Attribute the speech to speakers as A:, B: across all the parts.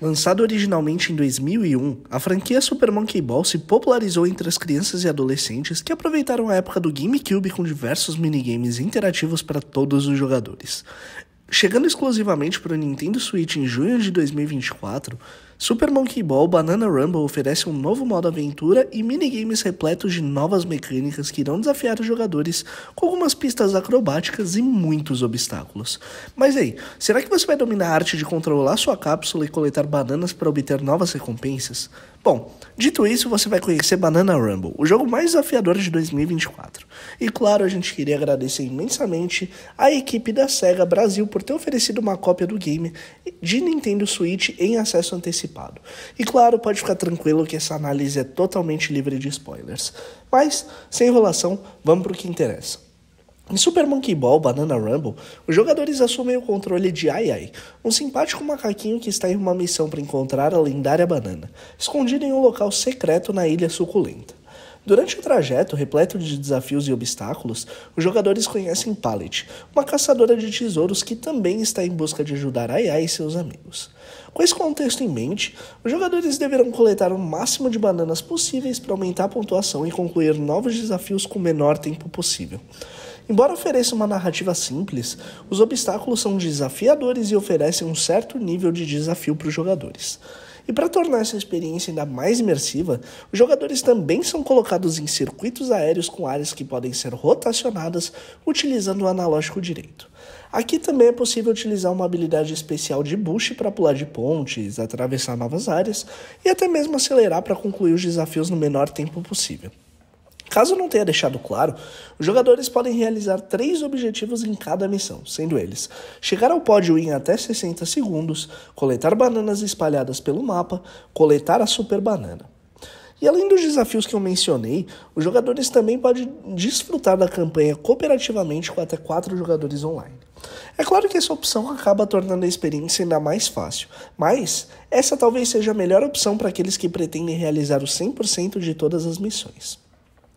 A: Lançado originalmente em 2001, a franquia Super Monkey Ball se popularizou entre as crianças e adolescentes que aproveitaram a época do GameCube com diversos minigames interativos para todos os jogadores. Chegando exclusivamente para o Nintendo Switch em junho de 2024, Super Monkey Ball Banana Rumble oferece um novo modo aventura e minigames repletos de novas mecânicas que irão desafiar os jogadores com algumas pistas acrobáticas e muitos obstáculos. Mas ei, será que você vai dominar a arte de controlar sua cápsula e coletar bananas para obter novas recompensas? Bom, dito isso, você vai conhecer Banana Rumble, o jogo mais desafiador de 2024. E claro, a gente queria agradecer imensamente à equipe da SEGA Brasil por ter oferecido uma cópia do game de Nintendo Switch em acesso antecipado antecipado. E claro, pode ficar tranquilo que essa análise é totalmente livre de spoilers. Mas, sem enrolação, vamos para o que interessa. Em Super Monkey Ball Banana Rumble, os jogadores assumem o controle de Ai Ai, um simpático macaquinho que está em uma missão para encontrar a lendária banana, escondida em um local secreto na Ilha Suculenta. Durante o trajeto, repleto de desafios e obstáculos, os jogadores conhecem Pallet, uma caçadora de tesouros que também está em busca de ajudar Aya e seus amigos. Com esse contexto em mente, os jogadores deverão coletar o máximo de bananas possíveis para aumentar a pontuação e concluir novos desafios com o menor tempo possível. Embora ofereça uma narrativa simples, os obstáculos são desafiadores e oferecem um certo nível de desafio para os jogadores. E para tornar essa experiência ainda mais imersiva, os jogadores também são colocados em circuitos aéreos com áreas que podem ser rotacionadas utilizando o analógico direito. Aqui também é possível utilizar uma habilidade especial de boost para pular de pontes, atravessar novas áreas e até mesmo acelerar para concluir os desafios no menor tempo possível. Caso não tenha deixado claro, os jogadores podem realizar três objetivos em cada missão, sendo eles chegar ao pódio em até 60 segundos, coletar bananas espalhadas pelo mapa, coletar a super banana. E além dos desafios que eu mencionei, os jogadores também podem desfrutar da campanha cooperativamente com até quatro jogadores online. É claro que essa opção acaba tornando a experiência ainda mais fácil, mas essa talvez seja a melhor opção para aqueles que pretendem realizar o 100% de todas as missões.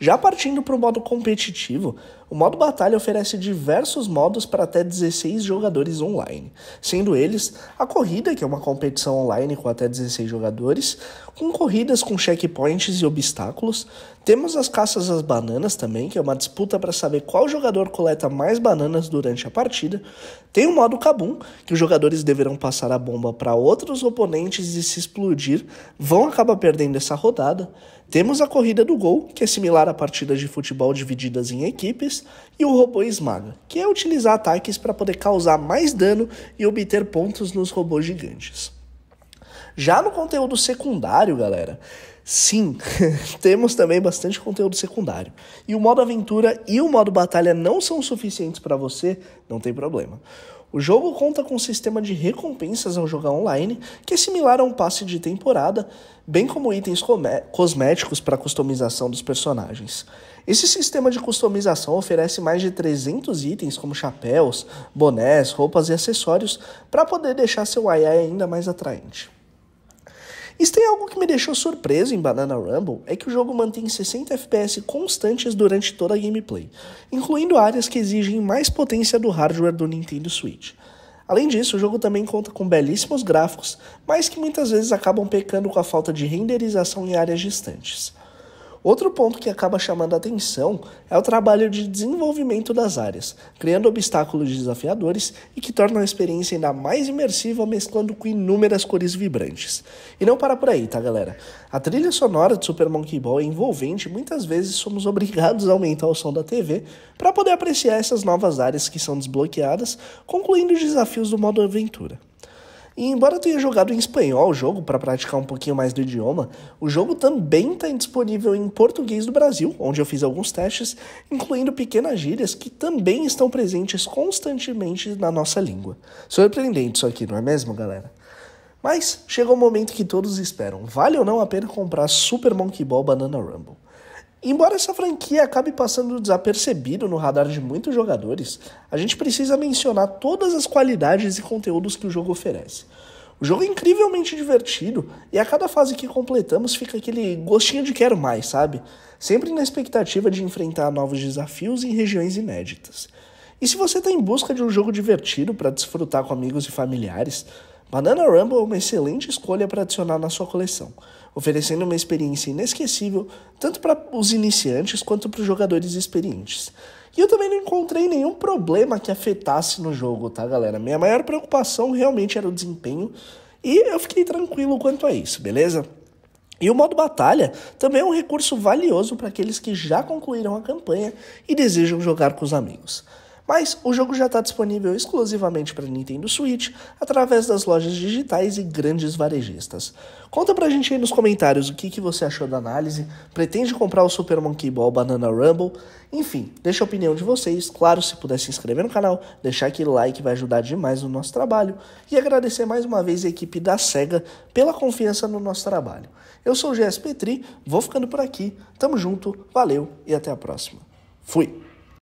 A: Já partindo para o modo competitivo, o modo batalha oferece diversos modos para até 16 jogadores online, sendo eles a corrida, que é uma competição online com até 16 jogadores, com corridas com checkpoints e obstáculos. Temos as caças às bananas também, que é uma disputa para saber qual jogador coleta mais bananas durante a partida. Tem o modo Kabum, que os jogadores deverão passar a bomba para outros oponentes e se explodir, vão acabar perdendo essa rodada. Temos a corrida do gol, que é similar à partidas de futebol divididas em equipes, e o robô esmaga, que é utilizar ataques para poder causar mais dano e obter pontos nos robôs gigantes. Já no conteúdo secundário, galera, sim, temos também bastante conteúdo secundário. E o modo aventura e o modo batalha não são suficientes para você, não tem problema. O jogo conta com um sistema de recompensas ao jogar online, que é similar a um passe de temporada, bem como itens cosméticos para customização dos personagens. Esse sistema de customização oferece mais de 300 itens, como chapéus, bonés, roupas e acessórios, para poder deixar seu AI ainda mais atraente. Isso tem algo que me deixou surpreso em Banana Rumble é que o jogo mantém 60 FPS constantes durante toda a gameplay, incluindo áreas que exigem mais potência do hardware do Nintendo Switch. Além disso, o jogo também conta com belíssimos gráficos, mas que muitas vezes acabam pecando com a falta de renderização em áreas distantes. Outro ponto que acaba chamando a atenção é o trabalho de desenvolvimento das áreas, criando obstáculos desafiadores e que tornam a experiência ainda mais imersiva, mesclando com inúmeras cores vibrantes. E não para por aí, tá, galera? A trilha sonora de Super Monkey Ball é envolvente e muitas vezes somos obrigados a aumentar o som da TV para poder apreciar essas novas áreas que são desbloqueadas, concluindo os desafios do modo aventura. E embora eu tenha jogado em espanhol o jogo para praticar um pouquinho mais do idioma, o jogo também está disponível em português do Brasil, onde eu fiz alguns testes, incluindo pequenas gírias que também estão presentes constantemente na nossa língua. Surpreendente isso aqui, não é mesmo, galera? Mas chegou o momento que todos esperam. Vale ou não a pena comprar Super Monkey Ball Banana Rumble? Embora essa franquia acabe passando desapercebido no radar de muitos jogadores, a gente precisa mencionar todas as qualidades e conteúdos que o jogo oferece. O jogo é incrivelmente divertido e a cada fase que completamos fica aquele gostinho de quero mais, sabe? Sempre na expectativa de enfrentar novos desafios em regiões inéditas. E se você está em busca de um jogo divertido para desfrutar com amigos e familiares, Banana Rumble é uma excelente escolha para adicionar na sua coleção, oferecendo uma experiência inesquecível tanto para os iniciantes quanto para os jogadores experientes. E eu também não encontrei nenhum problema que afetasse no jogo, tá, galera? Minha maior preocupação realmente era o desempenho e eu fiquei tranquilo quanto a isso, beleza? E o modo batalha também é um recurso valioso para aqueles que já concluíram a campanha e desejam jogar com os amigos. Mas o jogo já está disponível exclusivamente para Nintendo Switch através das lojas digitais e grandes varejistas. Conta pra gente aí nos comentários o que, que você achou da análise, pretende comprar o Super Monkey Ball Banana Rumble? Enfim, deixa a opinião de vocês, claro, se puder se inscrever no canal, deixar aquele like vai ajudar demais no nosso trabalho e agradecer mais uma vez a equipe da SEGA pela confiança no nosso trabalho. Eu sou o GS Petri, vou ficando por aqui, tamo junto, valeu e até a próxima. Fui!